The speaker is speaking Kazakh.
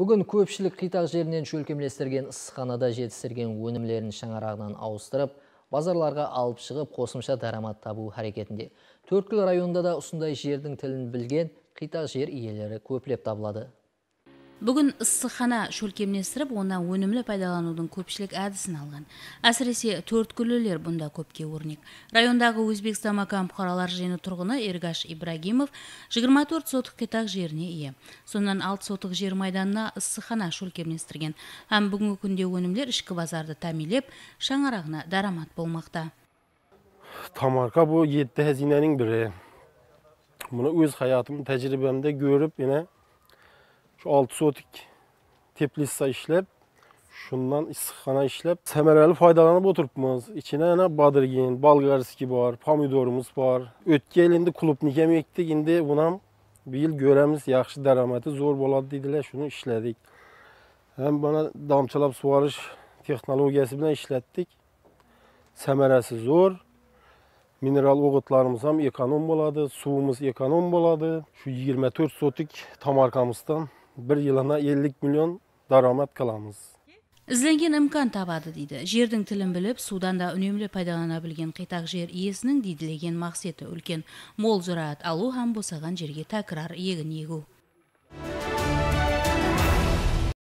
Бүгін көпшілік қитақ жерінен шөлкемлестірген ысқанада жетістірген өнімлерін шаңарағынан ауыстырып, базарларға алып шығып қосымша дарамат табу әрекетінде. Төрткіл районда да ұсындай жердің тілін білген қитақ жер иелері көплеп табылады бүгін ыссықхана шөлкемнестіріп, оны өнімлі пайдаланудың көпшілік әдісін алған әсіресе төрт күлілер бұнда көпке өрнек райондағы өзбекстан қаралар бұқаралар тұрғыны Ергаш ибрагимов 24 сотық кетақ жеріне ие сонан 6 сотық жер майданына ыссықхана шөлкемнестірген. һәм бүгінгі күнде өнімдер ішкі базарды тәмелеп шаңырағына дарамат болмақта тамарка бұл етті хазинаның бірі мұны өз тәжірибемде көріп şu olti sotik teplitsa ishlab shundan issiqxona ishlab samarali foydalanib o'tiribmiz ichida yana bodrgin болгарский bor pomidorimiz bor o'tgan yil endi klubniki ham ekdik endi buni bir bu yil ko'ramiz yaxshi zo'r bo'ladi deydilar shuni ishladik Hem bana damçalap suvarış texnologiyasi bilan ishlatdik samarasi zo'r mineral o'g'itlarimiz ham ekonom bo'ladi suvimiz ekonom bo'ladi shu 24 sotik tomarkamizdan Бір жылына 50 миллион дарамат қаламыз. Үзіленген үмкан табады дейді. жердің тілін біліп судан да үнемлі пайдалана білген қитақ жер иесінің дейділеген мақсеті үлкен мол зұраат алу һәм босаған жерге тәкрар егін егу